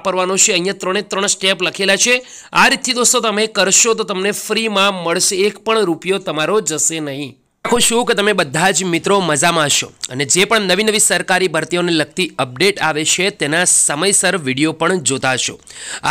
વાપરવાનો છે અહીંયા ત્રણે ત્રણ સ્ટેપ લખેલા છે આ રીતથી દોસ્તો તમે કરશો તો તમને ફ્રીમાં મળશે એક પણ રૂપિયો તમારો જશે નહીં રાખું છું કે તમે બધા જ મિત્રો મજામાં છો અને જે પણ નવી નવી સરકારી ભરતીઓને લગતી અપડેટ આવે છે તેના સમયસર વિડીયો પણ જોતા છો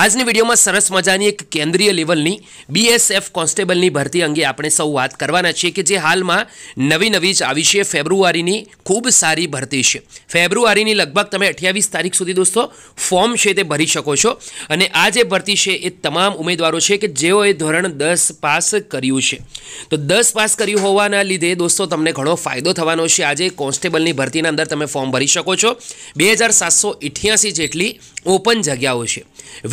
આજની વિડીયોમાં સરસ મજાની એક કેન્દ્રીય લેવલની બીએસએફ કોન્સ્ટેબલની ભરતી અંગે આપણે સૌ વાત કરવાના છીએ કે જે હાલમાં નવી નવી જ આવી છે ફેબ્રુઆરીની ખૂબ સારી ભરતી છે ફેબ્રુઆરીની લગભગ તમે અઠ્યાવીસ તારીખ સુધી દોસ્તો ફોર્મ છે તે ભરી શકો છો અને આ જે ભરતી છે એ તમામ ઉમેદવારો છે કે જેઓએ ધોરણ દસ પાસ કર્યું છે તો દસ પાસ કર્યું હોવાના લીધે તે દોસ્તો તમને ઘણો ફાયદો થવાનો છે આજે કોન્સ્ટેબલની ભરતીના અંદર તમે ફોર્મ ભરી શકો છો બે હજાર સાતસો ઇઠ્યાસી જેટલી ઓપન જગ્યાઓ છે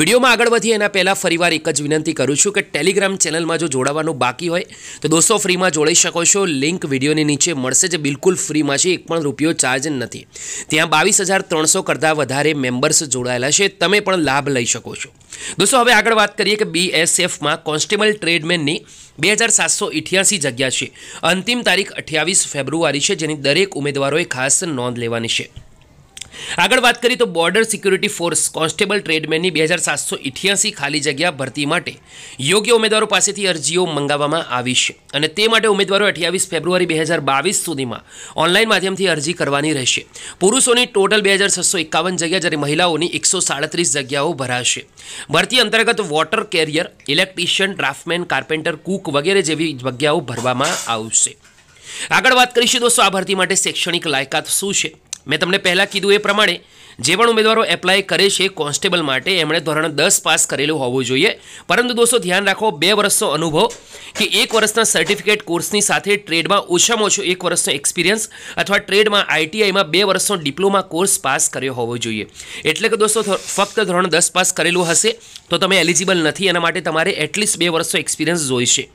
વિડીયોમાં આગળ વધી એના પહેલાં ફરીવાર એક જ વિનંતી કરું છું કે ટેલિગ્રામ ચેનલમાં જો જોડાવાનું બાકી હોય તો દોસ્તો ફ્રીમાં જોડાઈ શકો છો લિંક વિડીયોની નીચે મળશે જે બિલકુલ ફ્રીમાં છે એક પણ રૂપિયો ચાર્જ નથી ત્યાં બાવીસ હજાર ત્રણસો કરતાં વધારે મેમ્બર્સ જોડાયેલા છે તમે પણ લાભ લઈ શકો છો દોસ્તો હવે આગળ વાત કરીએ કે બીએસએફમાં કોન્સ્ટેબલ ટ્રેડમેનની બે હજાર સાતસો ઇઠ્યાસી જગ્યા છે અંતિમ તારીખ અઠ્યાવીસ ફેબ્રુઆરી છે જેની દરેક ઉમેદવારોએ ખાસ નોંધ લેવાની છે આગળ વાત કરીએ તો બોર્ડર સિક્યુરિટી ફોર્સ કોન્સ્ટેબલ ટ્રેડમેનની બે હજાર સાતસો ઇઠ્યાસી ખાલી જગ્યા ભરતી માટે યોગ્ય ઉમેદવારો પાસેથી અરજીઓ મંગાવવામાં આવી છે અને તે માટે ઉમેદવારો અઠ્યાવીસ ફેબ્રુઆરી બે હજાર બાવીસ સુધીમાં ઓનલાઈન માધ્યમથી અરજી કરવાની રહેશે પુરુષોની ટોટલ બે હજાર છસો એકાવન જગ્યા જ્યારે મહિલાઓની એકસો સાડત્રીસ જગ્યાઓ ભરાશે ભરતી અંતર્ગત water carrier electrician draftsman carpenter cook વગેરે જેવી જગ્યાઓ ભરવામાં આવશે આગળ વાત કરીશું દોસ્તો આ ભરતી માટે શૈક્ષણિક લાયકાત શું છે મેં તમને પહેલાં કીધું એ પ્રમાણે જે પણ ઉમેદવારો એપ્લાય કરે છે કોન્સ્ટેબલ માટે એમણે ધોરણ દસ પાસ કરેલું હોવું જોઈએ પરંતુ દોસ્તો ધ્યાન રાખો બે વર્ષનો અનુભવ કે એક વર્ષના સર્ટિફિકેટ કોર્સની સાથે ટ્રેડમાં ઓછામાં ઓછો એક વર્ષનો એક્સપિરિયન્સ અથવા ટ્રેડમાં આઈટીઆઈમાં બે વર્ષનો ડિપ્લોમા કોર્સ પાસ કર્યો હોવો જોઈએ એટલે કે દોસ્તો ફક્ત ધોરણ દસ પાસ કરેલું હશે તો તમે એલિજિબલ નથી એના માટે તમારે એટલીસ્ટ બે વર્ષનો એક્સપિરિયન્સ જોઈશે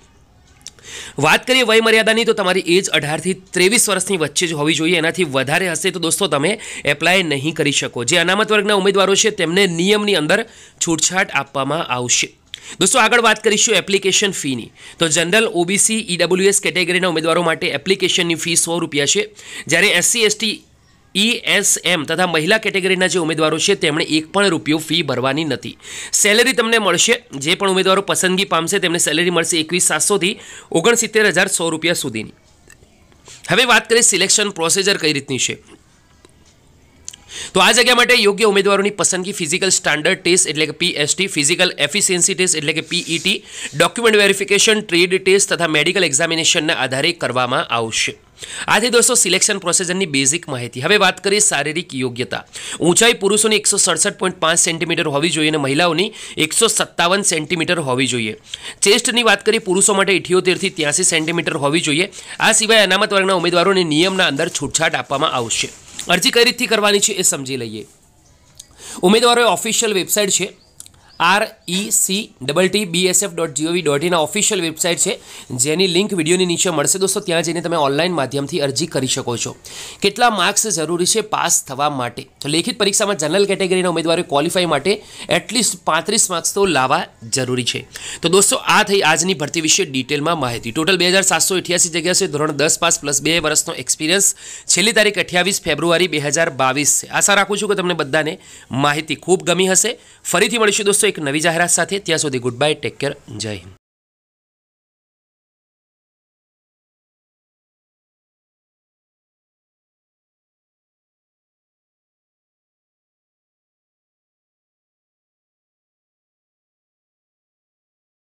વાત કરીએ વયમર્યાદાની તો તમારી એજ અઢારથી ત્રેવીસ વર્ષની વચ્ચે જ હોવી જોઈએ એનાથી વધારે હશે તો દોસ્તો તમે એપ્લાય નહીં કરી શકો જે અનામત વર્ગના ઉમેદવારો છે તેમને નિયમની અંદર છૂટછાટ આપવામાં આવશે દોસ્તો આગળ વાત કરીશું એપ્લિકેશન ફીની તો જનરલ ઓબીસી ઈડબ્લ્યુએસ કેટેગરીના ઉમેદવારો માટે એપ્લિકેશનની ફી સો રૂપિયા છે જ્યારે એસસી એસટી ઈએસએમ તથા મહિલા કેટેગરીના જે ઉમેદવારો છે તેમણે એક પણ રૂપિયો ફી ભરવાની નથી સેલેરી તમને મળશે જે પણ ઉમેદવારો પસંદગી પામશે તેમને સેલેરી મળશે એકવીસ સાતસોથી ઓગણસિત્તેર હજાર સો રૂપિયા સુધીની હવે વાત કરીએ સિલેક્શન પ્રોસિજર કઈ રીતની છે તો આ જગ્યા માટે યોગ્ય ઉમેદવારોની પસંદગી ફિઝિકલ સ્ટાન્ડર્ડ ટેસ્ટ એટલે કે પીએસટી ફિઝિકલ એફિશિયન્સી ટેસ્ટ એટલે કે PET document verification trade test તથા મેડિકલ એક્ઝામિનેશનના આધારે કરવામાં આવશે આથી દોસ્તો સિલેક્શન પ્રોસેસરની બેઝિક માહિતી હવે વાત કરીએ શારીરિક યોગ્યતા ઊંચાઈ પુરુષોની એકસો સડસઠ પોઈન્ટ પાંચ સેન્ટીમીટર હોવી જોઈએ અને મહિલાઓની એકસો સત્તાવન સેન્ટીમીટર હોવી જોઈએ ચેસ્ટની વાત કરીએ પુરુષો માટે ઇઠ્યોતેરથી ત્યાંસી સેન્ટીમીટર હોવી જોઈએ આ સિવાય અનામત વર્ગના ઉમેદવારોને નિયમના અંદર છૂટછાટ આપવામાં આવશે અરજી કઈ રીતથી કરવાની છે એ સમજી લઈએ ઉમેદવારોએ ઓફિશિયલ વેબસાઇટ છે R E C double T BSF dot GOV dot ઇનના ઓફિશિયલ વેબસાઇટ છે જેની લિંક વિડીયોની નીચે મળશે દોસ્તો ત્યાં જઈને તમે ઓનલાઈન માધ્યમથી અરજી કરી શકો છો કેટલા માર્ક્સ જરૂરી છે પાસ થવા માટે તો લેખિત પરીક્ષામાં જનરલ કેટેગરીના ઉમેદવારો ક્વોલિફાય માટે એટલીસ્ટ પાંત્રીસ માર્ક્સ તો લાવવા જરૂરી છે તો દોસ્તો આ થઈ આજની ભરતી વિશે ડિટેલમાં માહિતી ટોટલ બે હજાર સાતસો અઠ્યાસી જગ્યા છે ધોરણ દસ પાસ પ્લસ બે વર્ષનો એક્સપિરિયન્સ છેલ્લી તારીખ અઠ્યાવીસ ફેબ્રુઆરી બે હજાર બાવીસ છે આશા રાખું છું કે તમને બધાને માહિતી ખૂબ ગમી હશે ફરીથી મળીશું દોસ્તો એક નવી જાહેરાત સાથે ત્યાં સુધી ગુડ બાય ટેક કેર જય હિન્દ